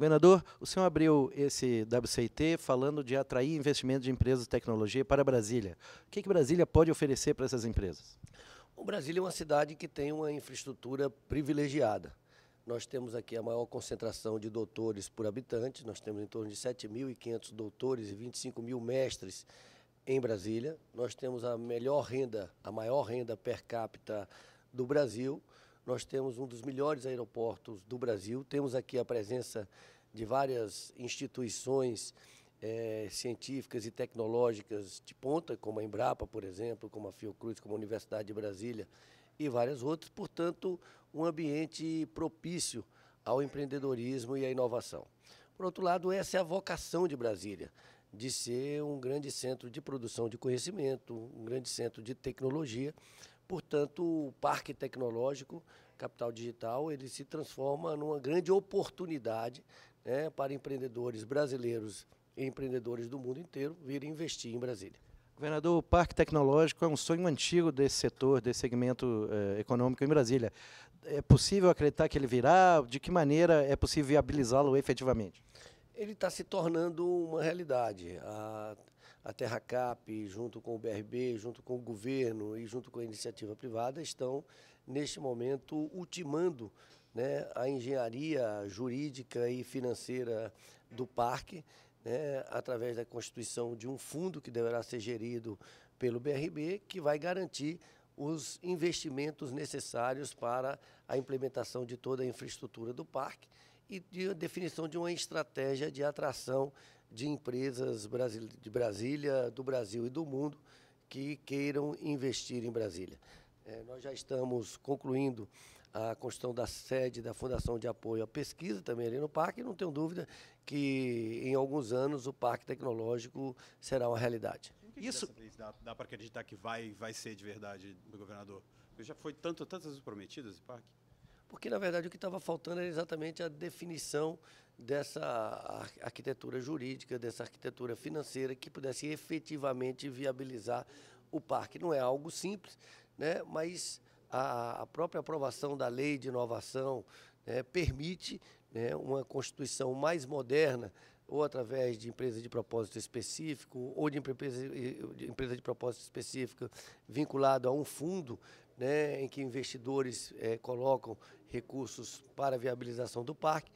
Governador, o senhor abriu esse WCIT falando de atrair investimentos de empresas de tecnologia para Brasília. O que, que Brasília pode oferecer para essas empresas? O Brasília é uma cidade que tem uma infraestrutura privilegiada. Nós temos aqui a maior concentração de doutores por habitante, nós temos em torno de 7.500 doutores e 25 mil mestres em Brasília. Nós temos a melhor renda, a maior renda per capita do Brasil. Nós temos um dos melhores aeroportos do Brasil, temos aqui a presença de várias instituições é, científicas e tecnológicas de ponta, como a Embrapa, por exemplo, como a Fiocruz, como a Universidade de Brasília e várias outras. Portanto, um ambiente propício ao empreendedorismo e à inovação. Por outro lado, essa é a vocação de Brasília, de ser um grande centro de produção de conhecimento, um grande centro de tecnologia, Portanto, o Parque Tecnológico Capital Digital ele se transforma numa grande oportunidade né, para empreendedores brasileiros e empreendedores do mundo inteiro virem investir em Brasília. Governador, o Parque Tecnológico é um sonho antigo desse setor, desse segmento eh, econômico em Brasília. É possível acreditar que ele virá? De que maneira é possível viabilizá-lo efetivamente? Ele está se tornando uma realidade. A ah, a Terracap, junto com o BRB, junto com o governo e junto com a iniciativa privada, estão, neste momento, ultimando né, a engenharia jurídica e financeira do parque, né, através da constituição de um fundo que deverá ser gerido pelo BRB, que vai garantir os investimentos necessários para a implementação de toda a infraestrutura do parque e de definição de uma estratégia de atração de empresas de Brasília, do Brasil e do mundo que queiram investir em Brasília. É, nós já estamos concluindo a construção da sede da Fundação de Apoio à Pesquisa também ali no parque, e não tenho dúvida que em alguns anos o parque tecnológico será uma realidade. Que Isso vez dá, dá para acreditar que vai, vai ser de verdade, governador? Já foi tanto, tantas vezes prometido esse parque? porque na verdade o que estava faltando era exatamente a definição dessa arquitetura jurídica, dessa arquitetura financeira que pudesse efetivamente viabilizar o parque. Não é algo simples, né? mas a, a própria aprovação da lei de inovação né, permite né, uma constituição mais moderna ou através de empresa de propósito específico, ou de empresa de, empresa de propósito específico vinculado a um fundo, né, em que investidores é, colocam recursos para a viabilização do parque.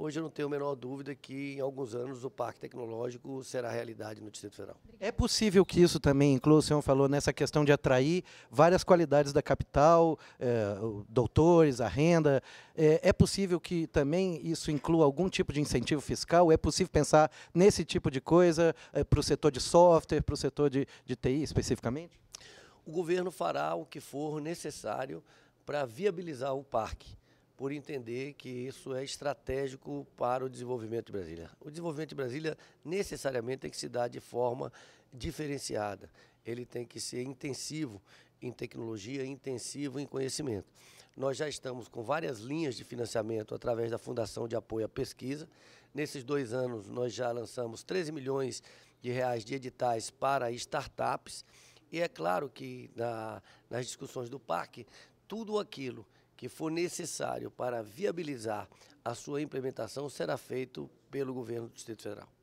Hoje eu não tenho a menor dúvida que em alguns anos o Parque Tecnológico será realidade no Distrito Federal. É possível que isso também inclua, o senhor falou, nessa questão de atrair várias qualidades da capital, é, doutores, a renda. É, é, possível que também isso inclua algum tipo de incentivo fiscal? É possível pensar nesse tipo de coisa é, eh, para o setor de software, para o setor de, de TI especificamente? O governo fará o que for necessário para viabilizar o parque por entender que isso é estratégico para o desenvolvimento de Brasília. O desenvolvimento de Brasília necessariamente tem que se dar de forma diferenciada, ele tem que ser intensivo em tecnologia, intensivo em conhecimento. Nós já estamos com várias linhas de financiamento através da Fundação de Apoio à Pesquisa. Nesses dois anos, nós já lançamos 13 milhões de reais de editais para startups. E é claro que na, nas discussões do Parque tudo aquilo que for necessário para viabilizar a sua implementação será feito pelo governo do Distrito Federal.